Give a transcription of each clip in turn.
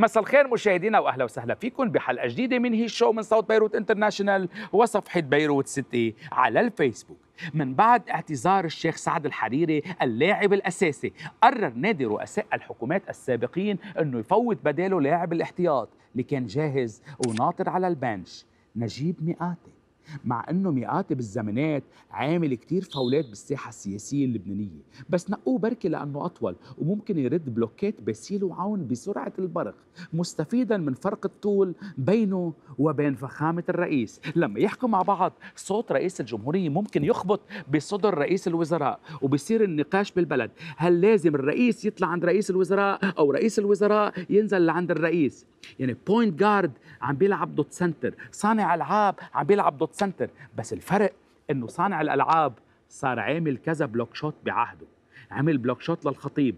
مساء الخير مشاهدينا واهلا وسهلا فيكم بحلقه جديده من هي الشو من صوت بيروت انترناشونال وصفحه بيروت سيتي على الفيسبوك من بعد اعتذار الشيخ سعد الحريري اللاعب الاساسي قرر نادي رؤساء الحكومات السابقين انه يفوت بداله لاعب الاحتياط اللي كان جاهز وناطر على البنش نجيب مئاتي مع انه ميقاتي بالزمانات عامل كتير فاولات بالساحه السياسيه اللبنانيه بس نقوه بركي لانه اطول وممكن يرد بلوكات باسيل وعون بسرعه البرق مستفيدا من فرق الطول بينه وبين فخامه الرئيس لما يحكوا مع بعض صوت رئيس الجمهوريه ممكن يخبط بصدر رئيس الوزراء وبصير النقاش بالبلد هل لازم الرئيس يطلع عند رئيس الوزراء او رئيس الوزراء ينزل لعند الرئيس يعني بوينت جارد عم بيلعب ضد سنتر صانع العاب عم بيلعب ضد سنتر بس الفرق انه صانع الالعاب صار عامل كذا بلوك شوت بعهده عمل بلوك شوت للخطيب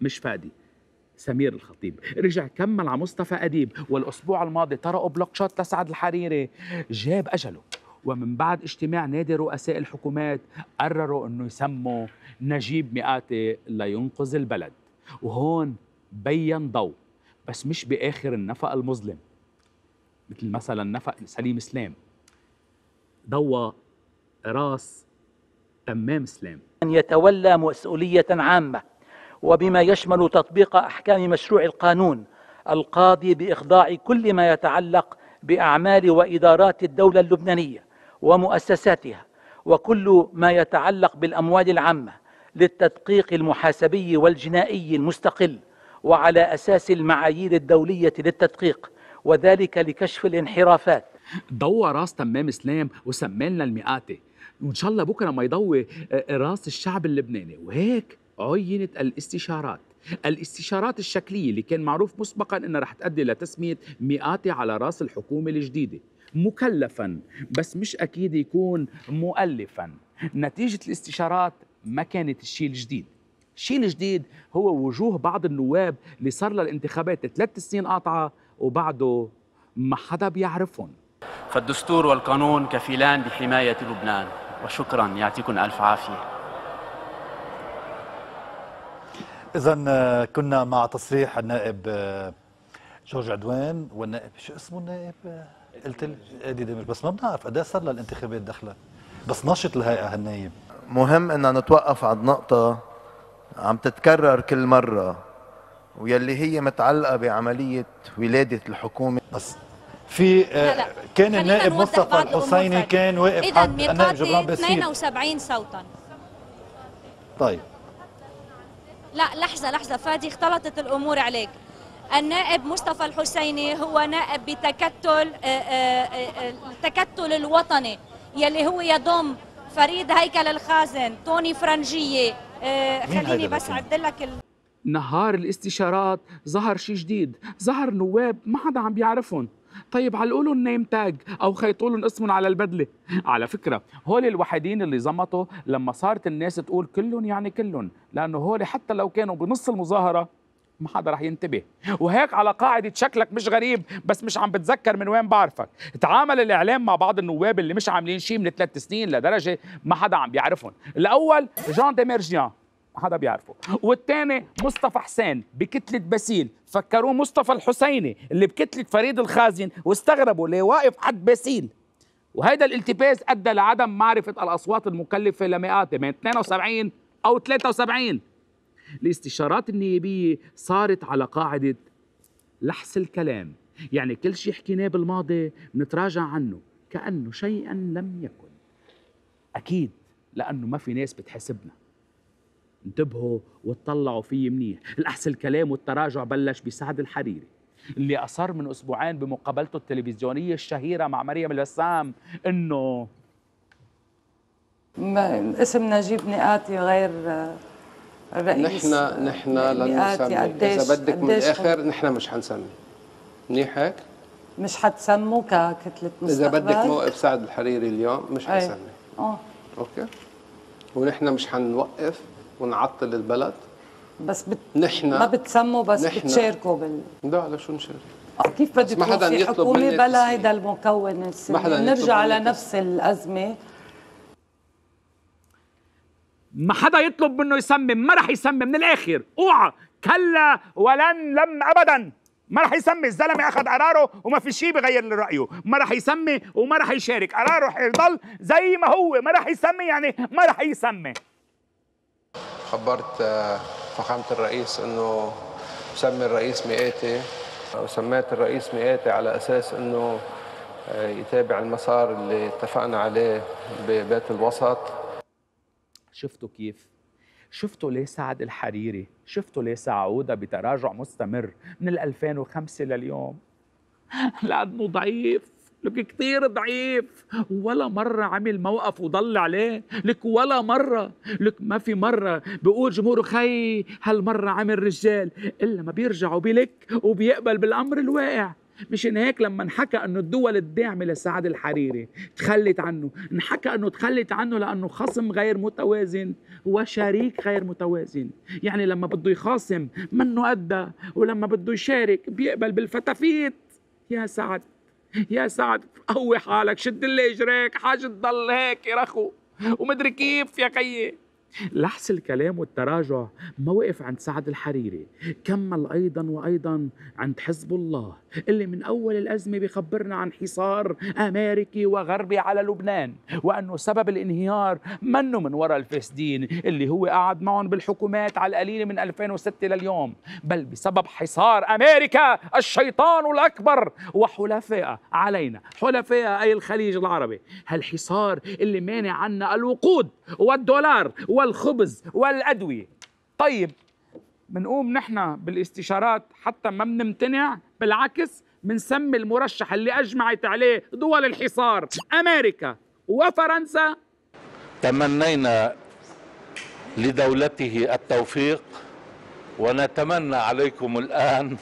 مش فادي سمير الخطيب رجع كمل على مصطفى أديب والأسبوع الماضي طرقوا بلوك شوت لسعد الحريري جاب أجله ومن بعد اجتماع نادي رؤساء الحكومات قرروا أنه يسموا نجيب مئاتي لينقذ البلد وهون بين ضوء بس مش بآخر النفق المظلم مثل مثلا نفق سليم سلام ضوى راس تمام سلام أن يتولى مسؤولية عامة وبما يشمل تطبيق أحكام مشروع القانون القاضي بإخضاع كل ما يتعلق بأعمال وإدارات الدولة اللبنانية ومؤسساتها وكل ما يتعلق بالأموال العامة للتدقيق المحاسبي والجنائي المستقل وعلى أساس المعايير الدولية للتدقيق وذلك لكشف الانحرافات ضوى راس تمام اسلام وسمى لنا وان شاء الله بكره ما يضوي آه، آه، راس الشعب اللبناني وهيك عينت الاستشارات الاستشارات الشكليه اللي كان معروف مسبقا انها رح تؤدي لتسميه مئاتي على راس الحكومه الجديده مكلفا بس مش اكيد يكون مؤلفا نتيجه الاستشارات ما كانت الشيء الجديد الشيء الجديد هو وجوه بعض النواب اللي صار للانتخابات ثلاث سنين قاطعه وبعده ما حدا بيعرفهم فالدستور والقانون كفيلان بحماية لبنان وشكرا يعطيكم ألف عافية إذا آه، كنا مع تصريح النائب آه، جورج عدوان والنائب شو اسمه النائب؟ آه، قلت لي ادي إيه، دمر بس ما بنعرف قد إيه صار للانتخابات دخلت بس نشط الهيئه هالنايب مهم ان نتوقف عند نقطه عم تتكرر كل مره ويلي هي متعلقه بعمليه ولاده الحكومه بس في آه، كان النائب مصطفى الحسيني كان واقف حد النائب جبران بسير 72 صوتا طيب لا لحظة لحظة فادي اختلطت الأمور عليك النائب مصطفى الحسيني هو نائب بتكتل آه، آه، التكتل الوطني يلي هو يضم فريد هيكل الخازن توني فرنجية خليني بس أعدلك ال... نهار الاستشارات ظهر شيء جديد ظهر نواب ما حدا عم بيعرفهم طيب علقوا لهم النيم تاج او خيطوا لهم اسمهم على البدله على فكره هول الوحيدين اللي زمطوا لما صارت الناس تقول كلهم يعني كلهم لانه هول حتى لو كانوا بنص المظاهره ما حدا رح ينتبه وهيك على قاعدة شكلك مش غريب بس مش عم بتذكر من وين بعرفك تعامل الإعلام مع بعض النواب اللي مش عاملين شيء من ثلاث سنين لدرجة ما حدا عم بيعرفهم الأول جان ديميرجيان حدا بيعرفه والثاني مصطفى حسين بكتله باسيل فكروه مصطفى الحسيني اللي بكتله فريد الخازن واستغربوا ليه واقف حد باسيل وهذا الالتباس ادى لعدم معرفه الاصوات المكلفه لمئات من 72 او 73 الاستشارات النيابيه صارت على قاعده لحس الكلام يعني كل شيء حكيناه بالماضي نتراجع عنه كأنه شيئا لم يكن أكيد لأنه ما في ناس بتحسبنا انتبهوا وتطلعوا فيه منيح الأحس الكلام والتراجع بلش بسعد الحريري اللي أصر من أسبوعين بمقابلته التلفزيونية الشهيرة مع مريم البسام إنه اسم نجيب نقاتي غير الرئيس آه، نحن نحن لن نسمي إذا بدك من الآخر نحن مش حنسمي منيح هيك؟ مش حتسموا ككتلة مستقبل إذا بدك موقف سعد الحريري اليوم مش إيه. حنسمي آه. أوكي ونحن مش حنوقف ونعطل البلد بس بت... نحن ما بتسموا بس نحنا... بتشاركوا بال لا لشو نشارك آه، كيف بده يكون في حكومه بلا هيدا المكون السني نرجع لنفس الازمه ما حدا يطلب منه يسمم ما رح يسمم من الاخر اوعى كلا ولن لم ابدا ما رح يسمي الزلمه اخذ قراره وما في شيء بغير رايه ما رح يسمي وما رح يشارك قراره رح يضل زي ما هو ما رح يسمي يعني ما رح يسمي خبرت آه، فخامة الرئيس أنه سمي الرئيس مئاتي وسميت الرئيس مئاتي على أساس أنه آه، يتابع المسار اللي اتفقنا عليه ببيت الوسط شفتوا كيف؟ شفتوا ليه سعد الحريري شفتوا ليه سعودة بتراجع مستمر من 2005 لليوم لأنه ضعيف لك كثير ضعيف ولا مرة عمل موقف وضل عليه لك ولا مرة لك ما في مرة بيقول جمهوره خي هالمرة عمل رجال إلا ما بيرجع وبيلك وبيقبل بالأمر الواقع مشان هيك لما انحكى انه الدول الداعمه لسعد الحريري تخلت عنه، انحكى انه تخلت عنه لانه خصم غير متوازن وشريك غير متوازن، يعني لما بده يخاصم منه قدها ولما بده يشارك بيقبل بالفتافيت يا سعد يا سعد قوي حالك شد لي اجريك حاج تضل هيك رخو ومدري كيف يا خيي لحس الكلام والتراجع ما وقف عند سعد الحريري كمل أيضا وأيضا عند حزب الله اللي من أول الأزمة بيخبرنا عن حصار أمريكي وغربي على لبنان وأنه سبب الانهيار منه من وراء الفاسدين اللي هو قعد معهم بالحكومات على القليلة من 2006 لليوم بل بسبب حصار أمريكا الشيطان الأكبر وحلفائه علينا حلفائه أي الخليج العربي هالحصار اللي مانع عنا الوقود والدولار وال والخبز والأدوية طيب بنقوم نحن بالاستشارات حتى ما بنمتنع بالعكس بنسمي المرشح اللي أجمعت عليه دول الحصار أمريكا وفرنسا تمنينا لدولته التوفيق ونتمنى عليكم الآن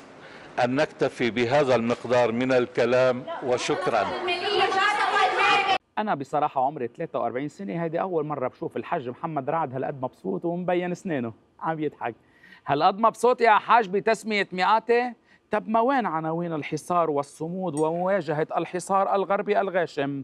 أن نكتفي بهذا المقدار من الكلام وشكرا انا بصراحه عمري 43 سنه هيدي اول مره بشوف الحاج محمد رعد هالقد مبسوط ومبين اسنانه عم يضحك هالقد مبسوط يا حاج بتسميه مئاتي طب ما وين عناوين الحصار والصمود ومواجهه الحصار الغربي الغاشم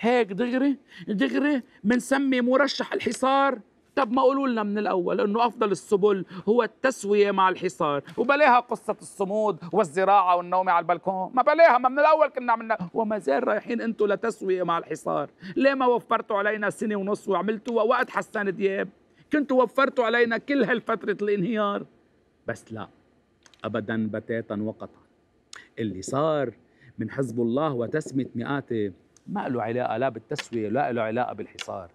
هيك دغري دغري بنسمي مرشح الحصار طب ما قولوا لنا من الاول انه افضل السبل هو التسويه مع الحصار وبلاها قصه الصمود والزراعه والنوم على البلكون ما بلاها ما من الاول كنا عملنا وما زال رايحين انتم لتسويه مع الحصار ليه ما وفرتوا علينا سنه ونص وعملتوا وقت حسان دياب كنتوا وفرتوا علينا كل هالفتره الانهيار بس لا ابدا بتاتا وقطعا اللي صار من حزب الله وتسميه مئاته ما له علاقه لا بالتسويه لا له علاقه بالحصار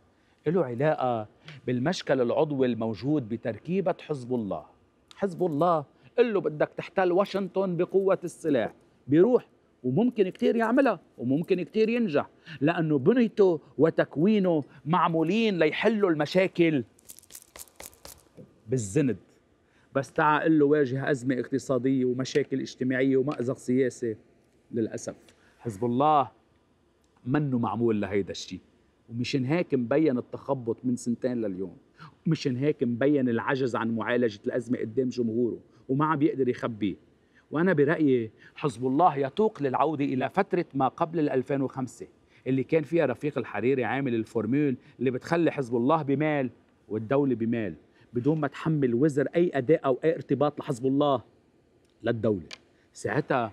له علاقة بالمشكل العضوي الموجود بتركيبة حزب الله حزب الله قل له بدك تحتل واشنطن بقوة السلاح بيروح وممكن كتير يعملها وممكن كتير ينجح لأنه بنيته وتكوينه معمولين ليحلوا المشاكل بالزند بس تعا قل له واجه أزمة اقتصادية ومشاكل اجتماعية ومأزق سياسي للأسف حزب الله منه معمول لهيدا الشيء ومشان هيك مبين التخبط من سنتين لليوم ومشان هيك مبين العجز عن معالجة الأزمة قدام جمهوره وما عم بيقدر يخبيه وأنا برأيي حزب الله يتوق للعودة إلى فترة ما قبل 2005 اللي كان فيها رفيق الحريري عامل الفورمول اللي بتخلي حزب الله بمال والدولة بمال بدون ما تحمل وزر أي أداء أو أي ارتباط لحزب الله للدولة ساعتها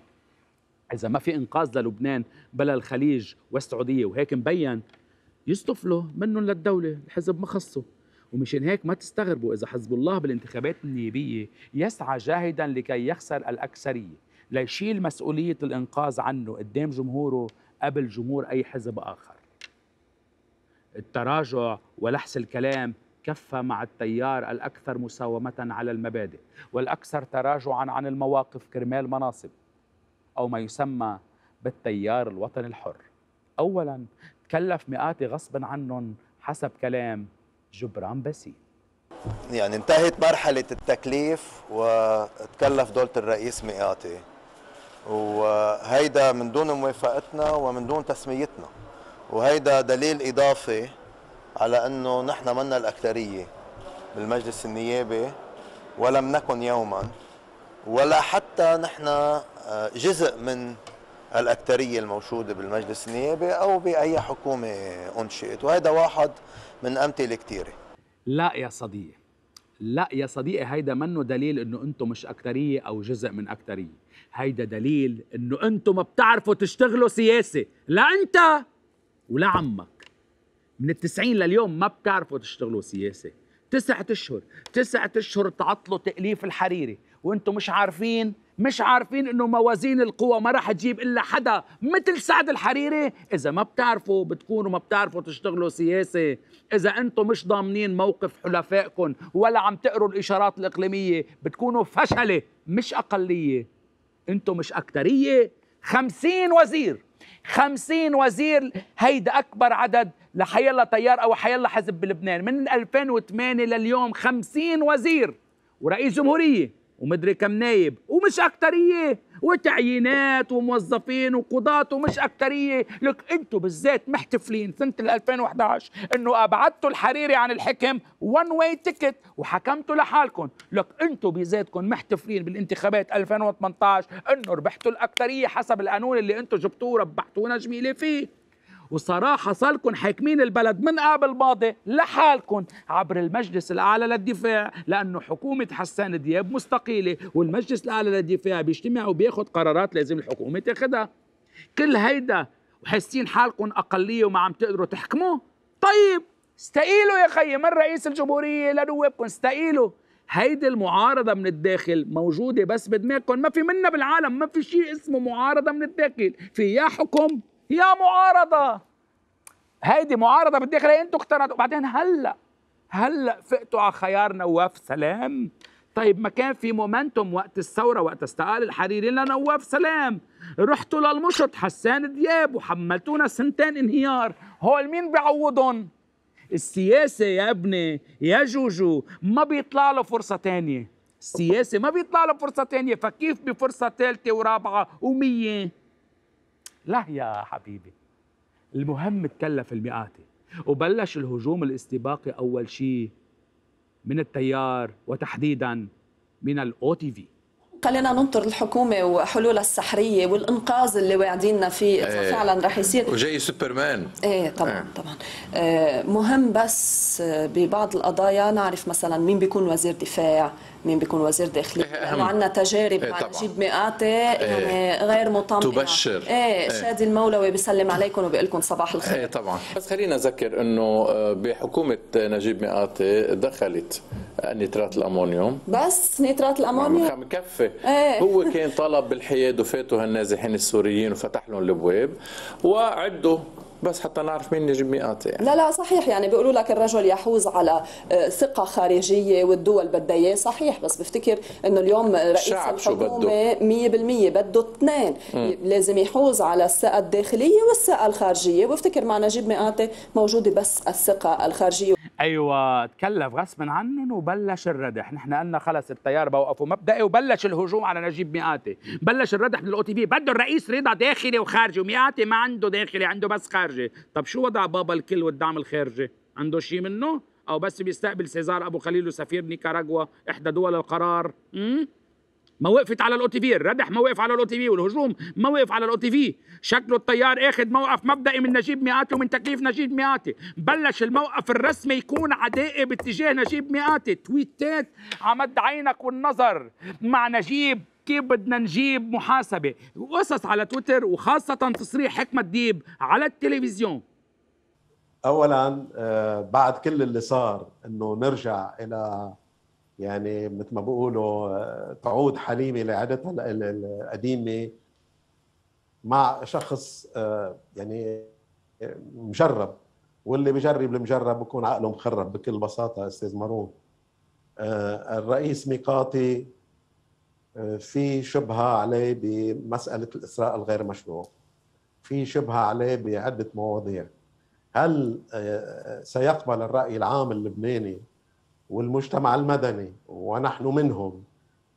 إذا ما في إنقاذ للبنان بلا الخليج والسعودية وهيك مبين يصطفلوا منهم منن للدولة الحزب ما خصه ومشان هيك ما تستغربوا إذا حزب الله بالانتخابات النيابية يسعى جاهدا لكي يخسر الأكثرية ليشيل مسؤولية الإنقاذ عنه قدام جمهوره قبل جمهور أي حزب آخر التراجع ولحس الكلام كفى مع التيار الأكثر مساومة على المبادئ والأكثر تراجعا عن المواقف كرمال مناصب أو ما يسمى بالتيار الوطني الحر أولا كلف مئات غصبا عنهم حسب كلام جبران باسيل يعني انتهت مرحلة التكليف وتكلف دولة الرئيس مئاتي وهيدا من دون موافقتنا ومن دون تسميتنا وهيدا دليل إضافي على أنه نحن منا الأكثرية بالمجلس النيابي ولم نكن يوما ولا حتى نحن آه، جزء من الاكثريه الموجوده بالمجلس النيابي او باي حكومه انشئت وهذا واحد من امثله كثيره لا يا صديقي لا يا صديقي هيدا منه دليل انه انتم مش اكتريه او جزء من اكتريه هيدا دليل انه انتم ما بتعرفوا تشتغلوا سياسه لا انت ولا عمك من التسعين لليوم ما بتعرفوا تشتغلوا سياسه تسعة اشهر تسعة اشهر تعطلوا تأليف الحريري وانتم مش عارفين مش عارفين انه موازين القوى ما راح تجيب الا حدا مثل سعد الحريري اذا ما بتعرفوا بتكونوا ما بتعرفوا تشتغلوا سياسه اذا انتم مش ضامنين موقف حلفائكم ولا عم تقروا الاشارات الاقليميه بتكونوا فشله مش اقليه انتم مش اكثريه 50 وزير 50 وزير هيدا اكبر عدد لحيلا تيار او حيلا حزب بلبنان من 2008 لليوم 50 وزير ورئيس جمهوريه ومدري كم نايب ومش اكتريه وتعيينات وموظفين وقضاة ومش اكتريه لك انتوا بالذات محتفلين سنه 2011 انه ابعدتوا الحريري عن الحكم وان واي تيكت وحكمتوا لحالكم لك انتوا بذاتكم محتفلين بالانتخابات 2018 انه ربحتوا الاكتريه حسب القانون اللي انتوا جبتوه ربحتونا جميله فيه وصراحه صلكن حاكمين البلد من قبل الماضي لحالكم عبر المجلس الاعلى للدفاع لانه حكومه حسان دياب مستقيله والمجلس الاعلى للدفاع بيجتمع وبياخذ قرارات لازم الحكومه تاخذها كل هيدا وحاسين حالكم اقليه وما عم تقدروا تحكموا طيب استقيلوا يا خيي من رئيس الجمهوريه لنوابكم استقيلوا هيدي المعارضة من الداخل موجودة بس بدماغكم ما في منا بالعالم ما في شيء اسمه معارضة من الداخل في يا حكم يا معارضه هيدي معارضه بالداخل انتوا اقتنعتوا بعدين هلا هلا فقتوا على خيار نواف سلام طيب ما كان في مومنتوم وقت الثوره وقت استقال الحريري لنواف سلام رحتوا للمشط حسان دياب وحملتونا سنتين انهيار هول مين بيعوضهم السياسة يا ابني يا جوجو ما بيطلع له فرصة تانية السياسة ما بيطلع له فرصة تانية فكيف بفرصة ثالثة ورابعة ومية لا يا حبيبي المهم تكلف المئات وبلش الهجوم الاستباقي أول شيء من التيار وتحديدا من الأو تي في خلينا ننطر الحكومة وحلولها السحرية والإنقاذ اللي واعدينا فيه إيه. فعلا رح يصير وجاي سوبرمان إيه طبعا آه. طبعا آه مهم بس ببعض القضايا نعرف مثلا مين بيكون وزير دفاع مين بيكون وزير داخلية إيه، لأنه عندنا تجارب مع نجيب مئات يعني غير مطمئنة تبشر ايه, إيه. شادي المولوي بيسلم عليكم وبيقول لكم صباح الخير ايه طبعا بس خلينا أذكر أنه آه، بحكومة نجيب مئات دخلت آه، نترات الأمونيوم بس نترات الأمونيوم يعني مكفي ايه. هو كان طلب بالحياد وفاتوا هالنازحين السوريين وفتح لهم الابواب وعدوا بس حتى نعرف مين نجيب مئات يعني. لا لا صحيح يعني بيقولوا لك الرجل يحوز على آه، ثقة خارجية والدول بدها إياه صحيح بس بفتكر إنه اليوم رئيس الحكومة مية بالمية بده اثنين لازم يحوز على الثقة الداخلية والثقة الخارجية وبفتكر مع نجيب مئاتي موجودة بس الثقة الخارجية ايوه تكلف غصبا عنهم وبلش الردح نحن قلنا خلص التيار بوقفوا مبدئي وبلش الهجوم على نجيب مئاتي بلش الردح من الاو تي في بده الرئيس رضا داخلي وخارجي ومئاتي ما عنده داخلي عنده بس خارجي طب شو وضع بابا الكل والدعم الخارجي عنده شيء منه او بس بيستقبل سيزار ابو خليل وسفير نيكاراغوا احدى دول القرار امم ما وقفت على الاو تي في الردح ما وقف على الاو تي في والهجوم ما وقف على الاو تي في شكله التيار اخذ موقف مبدئي من نجيب مئاتي ومن تكليف نجيب مئاتي بلش الموقف الرسمي يكون عدائي باتجاه نجيب مئاتي تويتات عمد عينك والنظر مع نجيب كيف بدنا نجيب محاسبه وقصص على تويتر وخاصه تصريح حكمه ديب على التلفزيون اولا آه، بعد كل اللي صار انه نرجع الى يعني مثل ما بيقولوا آه، تعود حليمه لعادتها القديمه مع شخص آه، يعني آه، مجرب واللي بجرب المجرب بكون عقله مخرب بكل بساطه استاذ مارون الرئيس ميقاتي في شبهه عليه بمساله الاسراء الغير مشروع في شبهه عليه بعده مواضيع هل سيقبل الراي العام اللبناني والمجتمع المدني ونحن منهم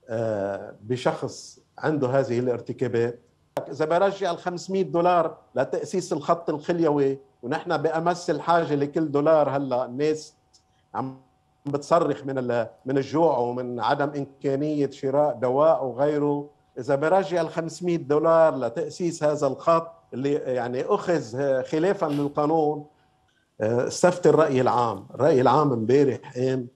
آه، بشخص عنده هذه الارتكابات اذا برجع ال 500 دولار لتاسيس الخط الخليوي ونحن بامس الحاجه لكل دولار هلا الناس عم بتصرخ من من الجوع ومن عدم امكانيه شراء دواء وغيره اذا برجع ال 500 دولار لتاسيس هذا الخط اللي يعني اخذ خلافا للقانون آه، استفتي الراي العام، الراي العام امبارح قام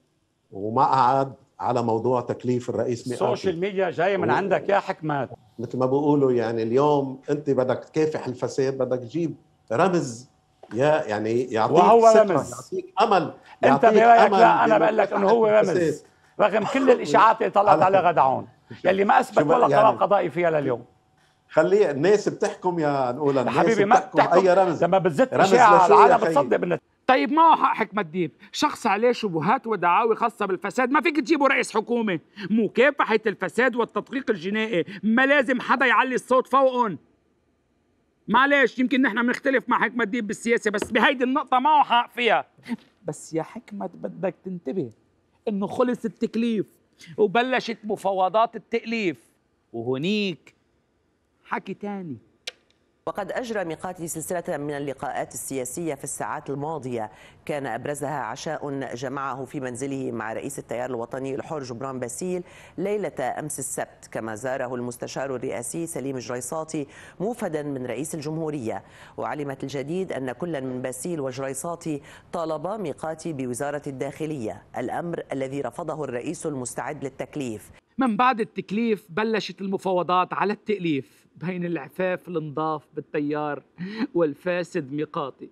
وما قعد على موضوع تكليف الرئيس مئات السوشيال ميديا جاي من و... عندك يا حكمت مثل ما بيقولوا يعني اليوم انت بدك تكافح الفساد بدك تجيب رمز يا يعني يعطيك وهو رمز يعطيك امل يعطيك انت برايك لا انا بقول لك انه هو رمز رغم كل الاشاعات اللي طلعت على غدعون يلي ما اثبت ولا قرار يعني قضائي فيها لليوم خليه الناس بتحكم يا نقول الناس حبيبي ما بتحكم, بتحكم اي رمز لما بتزت اشاعه العالم بتصدق بالنتيجه طيب ما هو حق حكمة ديب شخص عليه شبهات ودعاوي خاصة بالفساد ما فيك تجيبه رئيس حكومة مكافحة الفساد والتدقيق الجنائي ما لازم حدا يعلي الصوت فوقهم معلش يمكن نحن بنختلف مع حكمة ديب بالسياسة بس بهيدي النقطة ما هو حق فيها بس يا حكمة بدك تنتبه انه خلص التكليف وبلشت مفاوضات التأليف وهنيك حكي تاني وقد أجرى ميقاتي سلسلة من اللقاءات السياسية في الساعات الماضية كان أبرزها عشاء جمعه في منزله مع رئيس التيار الوطني الحر جبران باسيل ليلة أمس السبت كما زاره المستشار الرئاسي سليم جريصاتي موفدا من رئيس الجمهورية وعلمت الجديد أن كل من باسيل وجريصاتي طالبا ميقاتي بوزارة الداخلية الأمر الذي رفضه الرئيس المستعد للتكليف من بعد التكليف بلشت المفاوضات على التأليف بين العفاف النضاف بالتيار والفاسد ميقاتي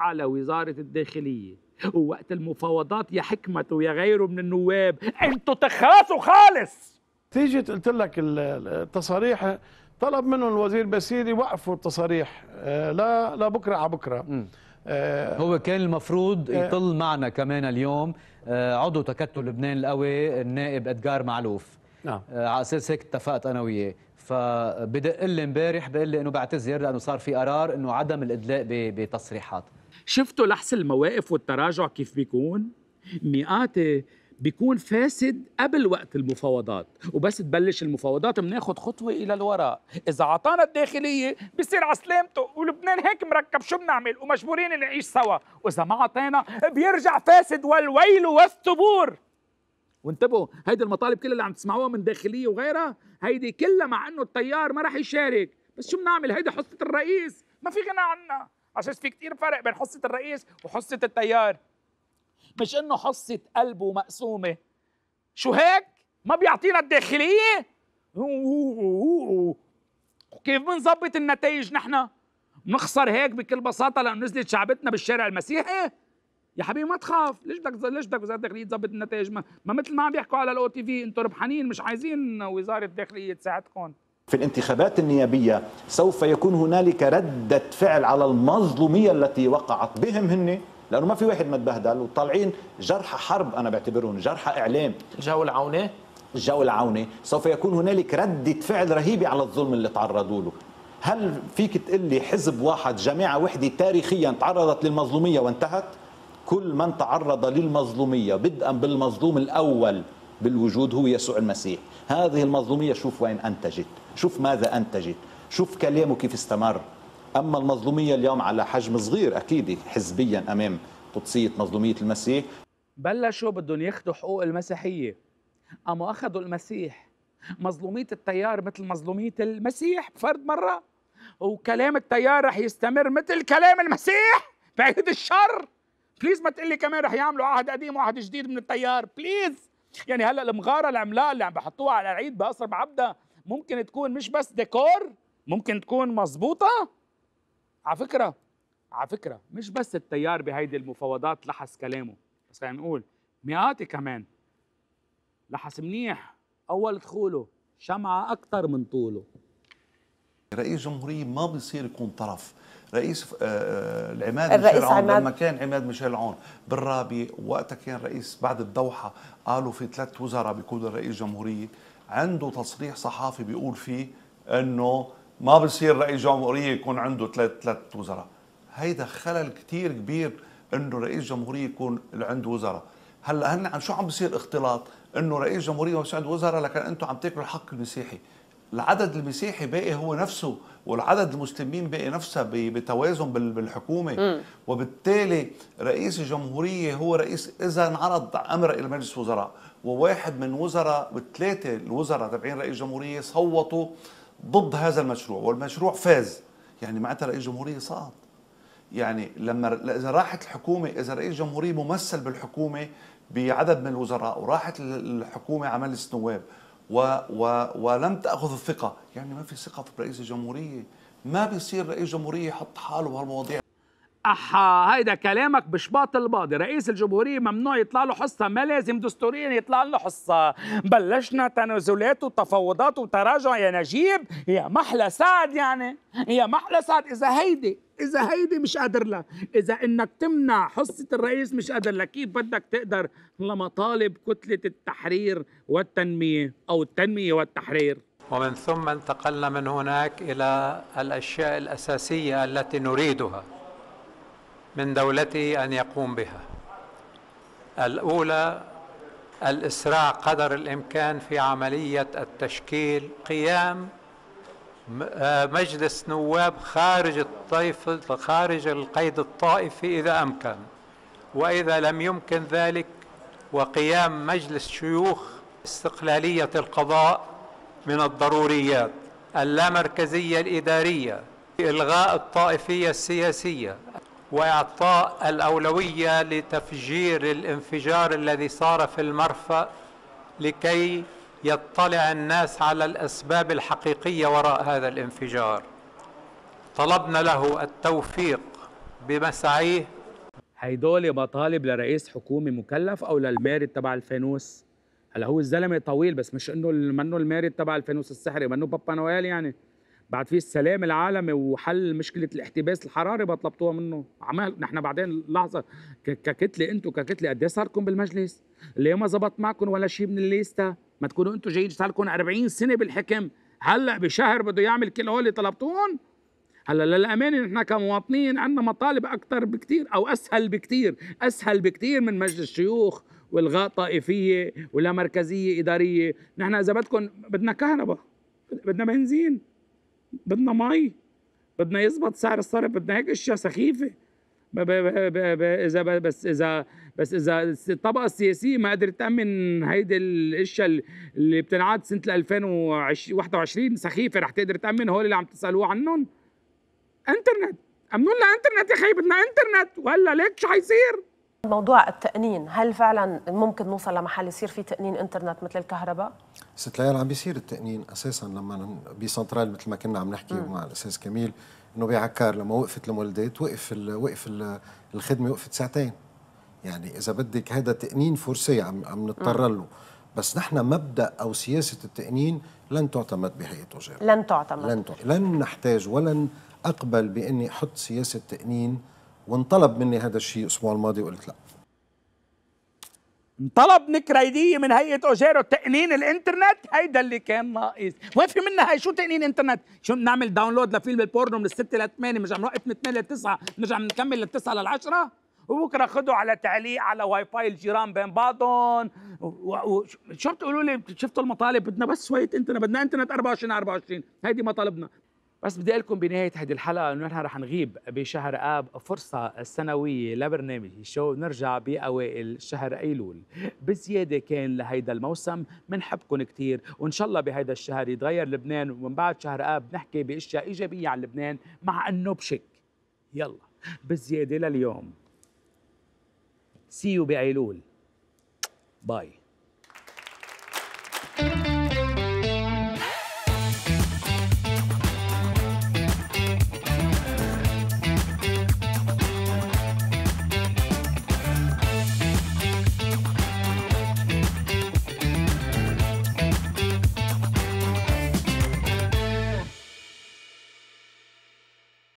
على وزارة الداخلية ووقت المفاوضات يا حكمة ويا غيره من النواب انتوا تخاصوا خالص تيجي قلت لك التصاريح طلب منه الوزير بسيري وقفوا التصاريح آه، لا لا بكره على بكره آه، هو كان المفروض آه. يطل معنا كمان اليوم عضو تكتل لبنان القوي النائب ادجار معلوف نعم على اساس هيك اتفقت انا وياه فبدق لي امبارح بقول لي انه بعتذر لانه صار في قرار انه عدم الادلاء بتصريحات شفتوا لحس المواقف والتراجع كيف بيكون مئات بيكون فاسد قبل وقت المفاوضات وبس تبلش المفاوضات بناخد خطوة إلى الوراء إذا عطانا الداخلية بيصير على سلامته ولبنان هيك مركب شو بنعمل ومجبورين نعيش سوا وإذا ما عطينا بيرجع فاسد والويل والثبور وانتبهوا هيدي المطالب كلها اللي عم تسمعوها من داخليه وغيرها هيدي كلها مع انه التيار ما راح يشارك بس شو بنعمل هيدي حصه الرئيس ما في غنى عنها عشان في كتير فرق بين حصه الرئيس وحصه التيار مش انه حصه قلبه مقسومه شو هيك ما بيعطينا الداخليه وكيف بنظبط النتائج نحن بنخسر هيك بكل بساطه لانه نزلت شعبتنا بالشارع المسيحي يا حبيبي ما تخاف ليش بدك ليش بدك وزاره الداخليه تظبط النتائج ما, ما مثل ما عم يحكوا على الاو تي في انتم ربحانين مش عايزين وزاره الداخليه تساعدكم في الانتخابات النيابية سوف يكون هنالك ردة فعل على المظلومية التي وقعت بهم هن لأنه ما في واحد ما تبهدل وطالعين جرح حرب أنا بعتبرهم جرح إعلام جو العونة جو العونة سوف يكون هنالك ردة فعل رهيبة على الظلم اللي تعرضوا له هل فيك تقول لي حزب واحد جماعة وحدة تاريخيا تعرضت للمظلومية وانتهت؟ كل من تعرض للمظلومية بدءا بالمظلوم الأول بالوجود هو يسوع المسيح هذه المظلومية شوف وين أنتجت شوف ماذا أنتجت شوف كلامه كيف استمر أما المظلومية اليوم على حجم صغير أكيد حزبيا أمام قدسية مظلومية المسيح بلشوا بدهم ياخذوا حقوق المسيحية أما أخذوا المسيح مظلومية التيار مثل مظلومية المسيح بفرد مرة وكلام التيار رح يستمر مثل كلام المسيح بعيد الشر بليز ما تقلي كمان رح يعملوا عهد قديم وعهد جديد من التيار بليز يعني هلا المغاره العملاقه اللي عم بحطوها على العيد بقصر بعبدا ممكن تكون مش بس ديكور ممكن تكون مزبوطة على فكرة على فكرة مش بس التيار بهيدي المفاوضات لحس كلامه بس خلينا نقول مئاتي كمان لحس منيح أول دخوله شمعة أكثر من طوله رئيس جمهورية ما بيصير يكون طرف رئيس آه، آه، العماد الرئيس ميشيل عون لما كان عماد ميشيل عون بالرابي وقتها كان رئيس بعد الدوحه قالوا في ثلاث وزراء بيكون رئيس جمهوريه عنده تصريح صحافي بيقول فيه انه ما بصير رئيس جمهوريه يكون عنده ثلاث ثلاث وزراء هيدا خلل كثير كبير انه رئيس جمهوريه يكون عنده وزراء هلا هن عم شو عم بصير اختلاط انه رئيس جمهوريه ما عنده وزراء لكن انتم عم تاكلوا الحق المسيحي العدد المسيحي باقي هو نفسه والعدد المسلمين باقي نفسها بتوازن بالحكومه م. وبالتالي رئيس الجمهوريه هو رئيس اذا انعرض امر الى مجلس وزراء وواحد من وزراء وثلاثه الوزراء تبعين رئيس الجمهوريه صوتوا ضد هذا المشروع والمشروع فاز يعني معناتها رئيس الجمهوريه سقط يعني لما اذا راحت الحكومه اذا رئيس الجمهوريه ممثل بالحكومه بعدد من الوزراء وراحت الحكومه على مجلس النواب و و ولم تاخذ الثقه يعني ما في ثقه في رئيس الجمهوريه ما بيصير رئيس جمهوريه يحط حاله بهالمواضيع احا هيدا كلامك بشباط الماضي رئيس الجمهوريه ممنوع يطلع له حصه ما لازم دستوريا يطلع له حصه بلشنا تنازلات وتفاوضات وتراجع يا نجيب يا محلى سعد يعني يا محلى سعد اذا هيدي اذا هيدي مش قادر لها اذا انك تمنع حصه الرئيس مش قادر لها كيف بدك تقدر لمطالب كتله التحرير والتنميه او التنميه والتحرير ومن ثم انتقلنا من هناك الى الاشياء الاساسيه التي نريدها من دولته ان يقوم بها الاولى الاسراع قدر الامكان في عمليه التشكيل قيام آه، مجلس نواب خارج الطيف خارج القيد الطائفي إذا أمكن وإذا لم يمكن ذلك وقيام مجلس شيوخ استقلالية القضاء من الضروريات اللامركزية الإدارية إلغاء الطائفية السياسية وإعطاء الأولوية لتفجير الانفجار الذي صار في المرفأ لكي يطلع الناس على الاسباب الحقيقيه وراء هذا الانفجار طلبنا له التوفيق بمسعيه هيدول مطالب لرئيس حكومي مكلف او للمارد تبع الفانوس هلا هو الزلمه طويل بس مش انه منه المارد تبع الفانوس السحري منه بابا نويل يعني بعد في السلام العالمي وحل مشكله الاحتباس الحراري بطلبتوها منه عمال نحن بعدين لحظه ككتله انتم ككتله قد ايه صاركم بالمجلس؟ ليه ما زبط معكم ولا شيء من الليستا؟ ما تكونوا انتوا جايين لكم 40 سنه بالحكم هلا بشهر بده يعمل كل هول اللي طلبتوهم هلا للامانه نحن كمواطنين عندنا مطالب اكثر بكثير او اسهل بكثير اسهل بكثير من مجلس الشيوخ والغاء طائفيه ولا مركزيه اداريه نحن اذا بدكم بدنا كهرباء بدنا بنزين بدنا مي بدنا يزبط سعر الصرف بدنا هيك اشياء سخيفه اذا بس اذا بس اذا الطبقه السياسيه ما قدرت تامن هيدي الاشياء اللي بتنعاد سنه 2021 سخيفه رح تقدر تامن هول اللي عم تسالوه عنهم انترنت امنوا لنا انترنت يا خي بدنا انترنت ولا ليك شو حيصير موضوع التأنين هل فعلا ممكن نوصل لمحل يصير في تأنين انترنت مثل الكهرباء؟ ست ليال عم بيصير التأنين أساسا لما بسنترال مثل ما كنا عم نحكي مم. مع الأستاذ كميل إنه بعكار لما وقفت المولدات وقف الـ وقف الـ الخدمة وقفت ساعتين يعني إذا بدك هذا تأنين فرسي عم عم نضطر له بس نحن مبدا او سياسه التأنين لن تعتمد بهيئه وزاره لن تعتمد لن, تعتمد. لن نحتاج ولن اقبل باني احط سياسه تأنين وانطلب مني هذا الشيء الاسبوع الماضي وقلت لا انطلب نكريدية من هيئة أوجيرو تقنين الإنترنت هيدا اللي كان ناقص وين في منها هي شو تقنين إنترنت شو بنعمل داونلود لفيلم البورنو من الستة لثمانية بنرجع نوقف من الثمانية لتسعة بنرجع نكمل للتسعة للعشرة وبكره خدوا على تعليق على واي فاي الجيران بين بعضهم وشو بتقولوا لي شفتوا المطالب بدنا بس شويه انترنت بدنا انترنت 24 24 هيدي مطالبنا بس بدي اقول لكم بنهايه هذه الحلقه انه نحن رح نغيب بشهر اب فرصه سنويه لبرنامج شو نرجع باوائل شهر ايلول بزياده كان لهيدا الموسم بنحبكم كثير وان شاء الله بهيدا الشهر يتغير لبنان ومن بعد شهر اب نحكي باشياء ايجابيه عن لبنان مع انه بشك يلا بزياده لليوم سيو بايلول باي